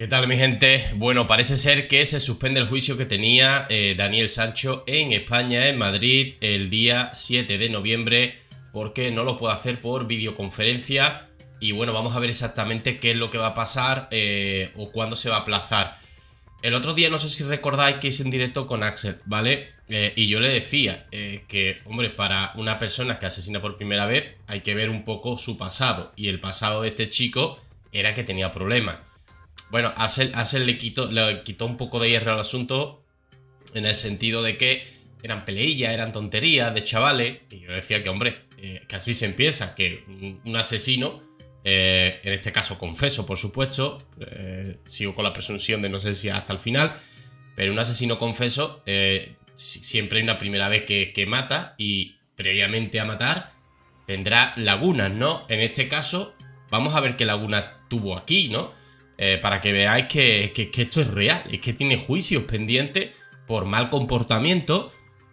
¿Qué tal mi gente? Bueno, parece ser que se suspende el juicio que tenía eh, Daniel Sancho en España, en Madrid, el día 7 de noviembre, porque no lo puede hacer por videoconferencia. Y bueno, vamos a ver exactamente qué es lo que va a pasar eh, o cuándo se va a aplazar. El otro día, no sé si recordáis que hice un directo con Axel, ¿vale? Eh, y yo le decía que, hombre, para una persona que asesina por primera vez hay que ver un poco su pasado. Y el pasado de este chico era que tenía problemas. Bueno, Hazel le, quitó, le un poco de hierro al asunto en el sentido de que eran peleillas, eran tonterías de chavales. Y yo decía que, hombre, eh, que así se empieza, que un, asesino, eh, en este caso confeso, por supuesto, eh, sigo con la presunción de no sé si hasta el final, pero un asesino confeso siempre hay una primera vez que, que, mata y previamente a matar tendrá lagunas, ¿no? En este caso, vamos a ver qué lagunas tuvo aquí, ¿no? Eh, para que veáis que, que, esto es real, es que tiene juicios pendientes por mal comportamiento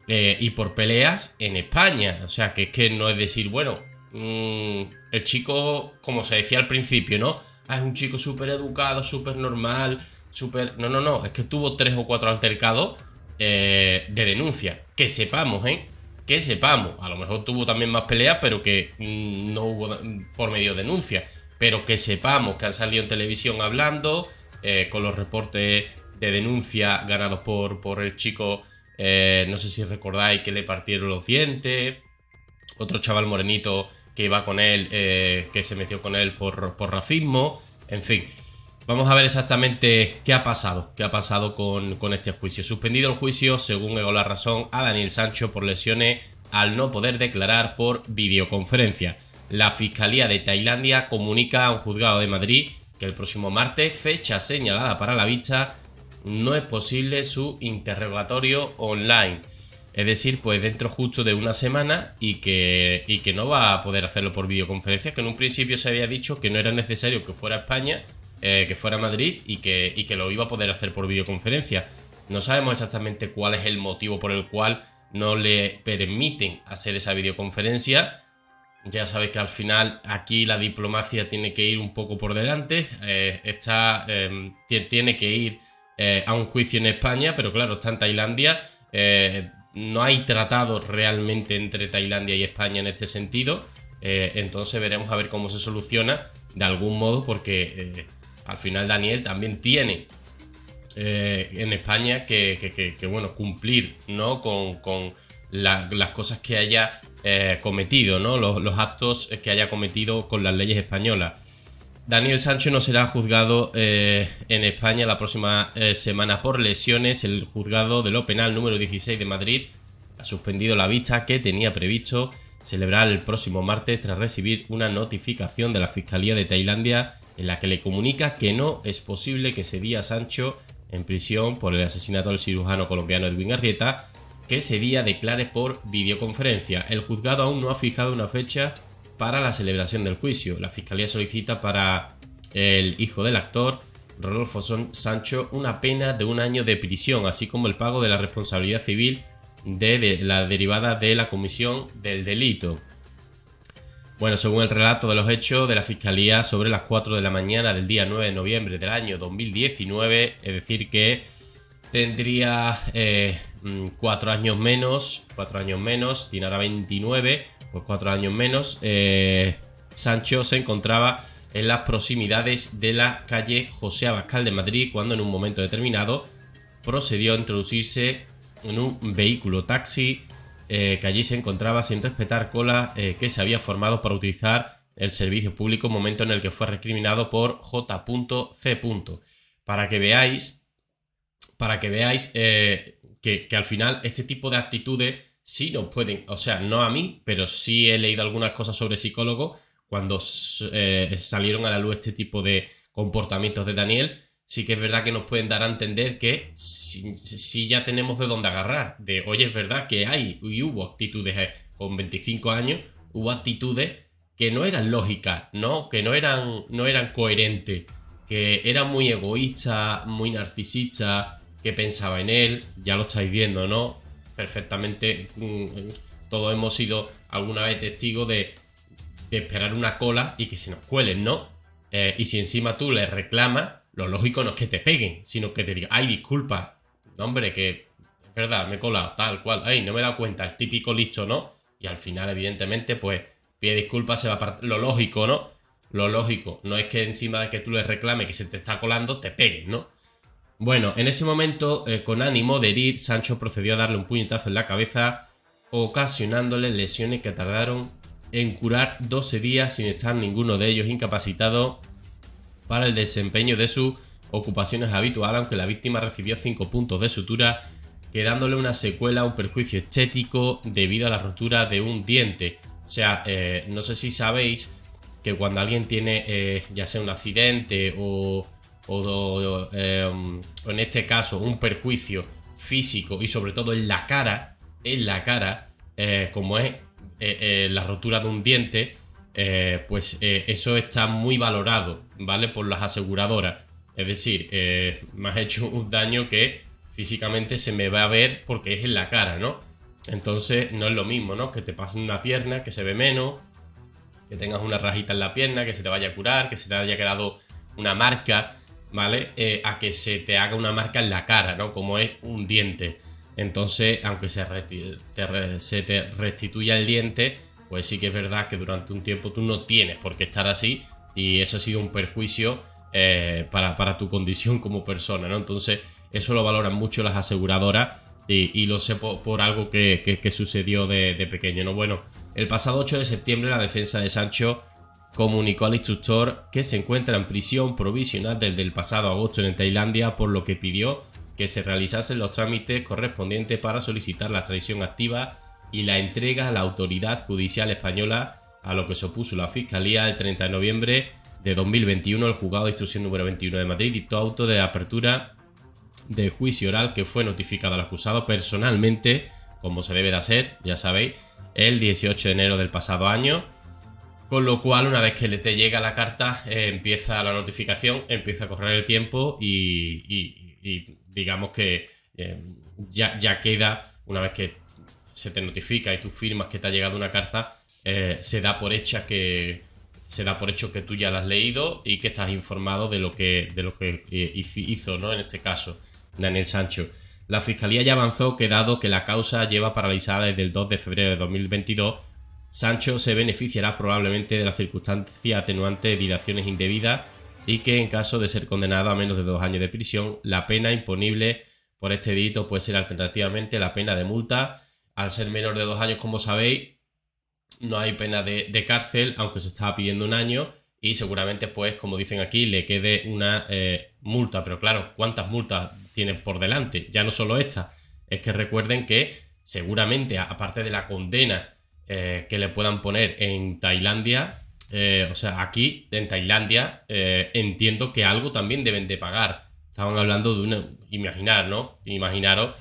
eh, y por peleas en España. O sea, que es que no es decir, bueno, mm, el chico, como se decía al principio, ¿no? Ah, es un chico súper educado, súper normal, súper... No, no, no, es que tuvo tres o cuatro altercados eh, de denuncia. Que sepamos, ¿eh? Que sepamos. A lo mejor tuvo también más peleas, pero que mm, no hubo por medio de denuncia pero que sepamos que han salido en televisión hablando eh, con los reportes de denuncia ganados por, por el chico, eh, no sé si recordáis que le partieron los dientes, otro chaval morenito que iba con él, eh, que se metió con él por, por racismo, en fin. Vamos a ver exactamente qué ha pasado, qué ha pasado con, con este juicio. Suspendido el juicio, según llegó la razón, a Daniel Sancho por lesiones al no poder declarar por videoconferencia la Fiscalía de Tailandia comunica a un juzgado de Madrid que el próximo martes, fecha señalada para la vista, no es posible su interrogatorio online. Es decir, pues dentro justo de una semana y que, que no va a poder hacerlo por videoconferencia, que en un principio se había dicho que no era necesario que fuera a España, eh, que fuera a Madrid y que, y que lo iba a poder hacer por videoconferencia. No sabemos exactamente cuál es el motivo por el cual no le permiten hacer esa videoconferencia ya sabéis que al final aquí la diplomacia tiene que ir un poco por delante. Eh, está, em, tiene que ir eh, a un juicio en España, pero claro, está en Tailandia. Eh, no hay tratados realmente entre Tailandia y España en este sentido. entonces veremos a ver cómo se soluciona de algún modo, porque al final Daniel también tiene en España que, bueno, cumplir ¿no? con, las cosas que haya eh, cometido, ¿no? Los, actos que haya cometido con las leyes españolas. Daniel Sancho no será juzgado eh, en España la próxima eh, semana por lesiones. El juzgado de lo penal número 16 de Madrid ha suspendido la vista que tenía previsto celebrar el próximo martes tras recibir una notificación de la Fiscalía de Tailandia en la que le comunica que no es posible que se día Sancho en prisión por el asesinato del cirujano colombiano Edwin Arrieta que ese día declare por videoconferencia. El juzgado aún no ha fijado una fecha para la celebración del juicio. La fiscalía solicita para el hijo del actor, Rodolfo Sancho, una pena de un año de prisión, así como el pago de la responsabilidad civil de, la derivada de la comisión del delito. Bueno, según el relato de los hechos de la Fiscalía sobre las 4 de la mañana del día 9 de noviembre del año 2019, es decir que tendría eh, mm, cuatro años menos, cuatro años menos, tiene ahora 29, pues cuatro años menos. Eh, Sancho se encontraba en las proximidades de la calle José Abascal de Madrid cuando en un momento determinado procedió a introducirse en un vehículo taxi eh, que allí se encontraba sin respetar cola que se había formado para utilizar el servicio público, momento en el que fue recriminado por J.C. Para que veáis para que veáis eh, que, al final este tipo de actitudes sí nos pueden, o sea, no a mí, pero sí he leído algunas cosas sobre psicólogos cuando eh, salieron a la luz este tipo de comportamientos de Daniel. Sí que es verdad que nos pueden dar a entender que sí ya tenemos de dónde agarrar, de oye, es verdad que hay y hubo actitudes eh, con 25 años, hubo actitudes que no eran lógicas, ¿no? Que no eran, no eran coherentes, que eran muy egoísta, muy narcisista, que pensaba en él, ya lo estáis viendo, ¿no? Perfectamente, mm, todos hemos sido alguna vez testigos de, de esperar una cola y que se nos cuelen, ¿no? Eh, y si encima tú le reclamas, lo lógico no es que te peguen, sino que te digan, ay, disculpa, hombre, que es verdad, me he colado, tal cual, ay, no me he dado cuenta, el típico listo, ¿no? Y al final, evidentemente, pues pide disculpas, se va a lo lógico, ¿no? Lo lógico, no es que encima de que tú le reclames que se te está colando, te peguen, ¿no? Bueno, en ese momento, eh, con ánimo de herir, Sancho procedió a darle un puñetazo en la cabeza, ocasionándole lesiones que tardaron en curar 12 días sin estar ninguno de ellos incapacitado para el desempeño de sus ocupaciones habituales, aunque la víctima recibió 5 puntos de sutura, quedándole una secuela, un perjuicio estético debido a la rotura de un diente. O sea, eh, no sé si sabéis que cuando alguien tiene eh, ya sea un accidente o o, em, en este caso un perjuicio físico y sobre todo en la cara, en la cara, eh, como es eh, eh, la rotura de un diente, pues eso está muy valorado, ¿vale? Por las aseguradoras. Es decir, me has hecho un daño que físicamente se me va a ver porque es en la cara, ¿no? Entonces no es lo mismo, ¿no? Que te pasen una pierna, que se ve menos, que tengas una rajita en la pierna, que se te vaya a curar, que se te haya quedado una marca. ¿vale? Eh, a que se te haga una marca en la cara, ¿no? Como es un diente. Entonces, aunque se, te restituya el diente, pues sí que es verdad que durante un tiempo tú no tienes por qué estar así y eso ha sido un perjuicio eh, para, tu condición como persona, ¿no? Entonces, eso lo valoran mucho las aseguradoras y, lo sé por, algo que, sucedió de, de pequeño, ¿no? Bueno, el pasado 8 de septiembre la defensa de Sancho comunicó al instructor que se encuentra en prisión provisional desde el pasado agosto en Tailandia, por lo que pidió que se realizasen los trámites correspondientes para solicitar la traición activa y la entrega a la autoridad judicial española, a lo que se opuso la Fiscalía el 30 de noviembre de 2021 el juzgado de instrucción número 21 de Madrid dictó auto de apertura de juicio oral que fue notificado al acusado personalmente, como se debe de hacer, ya sabéis, el 18 de enero del pasado año con lo cual, una vez que te llega la carta, empieza la notificación, empieza a correr el tiempo y, digamos que em, ya, queda, una vez que se te notifica y tú firmas que te ha llegado una carta, eh, se da por hecha que. Se da por hecho que tú ya la has leído y que estás informado de lo que, de lo que eh, hizo, ¿no? En este caso, Daniel Sancho. La fiscalía ya avanzó que, dado que la causa lleva paralizada desde el 2 de febrero de 2022, Sancho se beneficiará probablemente de la circunstancia atenuante de dilaciones indebidas y que en caso de ser condenado a menos de dos años de prisión, la pena imponible por este delito puede ser alternativamente la pena de multa. Al ser menor de dos años, como sabéis, no hay pena de, cárcel, aunque se estaba pidiendo un año y seguramente, pues, como dicen aquí, le quede una eh, multa. Pero claro, ¿cuántas multas tienen por delante? Ya no solo esta, es que recuerden que seguramente, aparte de la condena eh, que le puedan poner en Tailandia. Eh, o sea, aquí en Tailandia eh, entiendo que algo también deben de pagar. Estaban hablando de una. Imaginar, ¿no? Imaginaros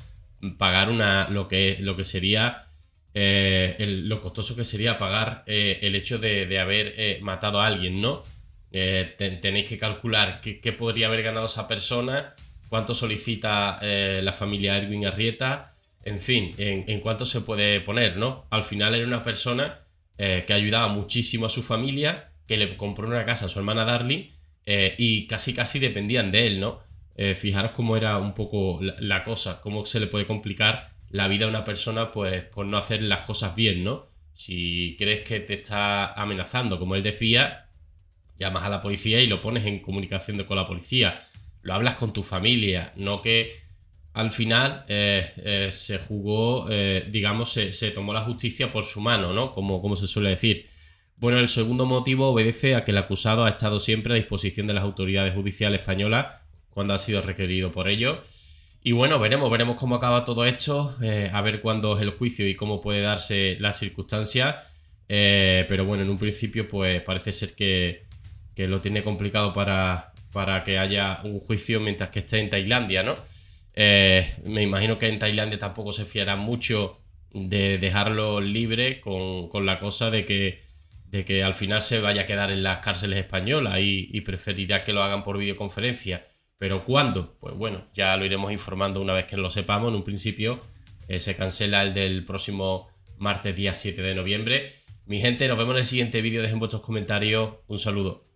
pagar una. lo que, lo que sería. lo costoso que sería pagar el hecho de, haber matado a alguien, ¿no? tenéis que calcular qué, qué, podría haber ganado esa persona, cuánto solicita la familia Edwin Arrieta, en fin, en, cuanto se puede poner, ¿no? Al final era una persona eh, que ayudaba muchísimo a su familia, que le compró una casa a su hermana Darling eh, y casi casi dependían de él, ¿no? Eh, fijaros cómo era un poco la, cosa, cómo se le puede complicar la vida a una persona pues por no hacer las cosas bien, ¿no? Si crees que te está amenazando, como él decía, llamas a la policía y lo pones en comunicación con la policía, lo hablas con tu familia, no que al final eh, eh, se jugó, eh, digamos, se, tomó la justicia por su mano, ¿no? Como, se suele decir. Bueno, el segundo motivo obedece a que el acusado ha estado siempre a disposición de las autoridades judiciales españolas cuando ha sido requerido por ello. Y bueno, veremos, veremos cómo acaba todo esto, a ver cuándo es el juicio y cómo puede darse la circunstancia. pero bueno, en un principio, pues parece ser que, que lo tiene complicado para, para que haya un juicio mientras que esté en Tailandia, ¿no? Eh, me imagino que en Tailandia tampoco se fiará mucho de dejarlo libre con, la cosa de que, al final se vaya a quedar en las cárceles españolas y, preferirá que lo hagan por videoconferencia. Pero ¿cuándo? Pues bueno, ya lo iremos informando una vez que lo sepamos. En un principio eh, se cancela el del próximo martes día 7 de noviembre. Mi gente, nos vemos en el siguiente vídeo. Dejen vuestros comentarios. Un saludo.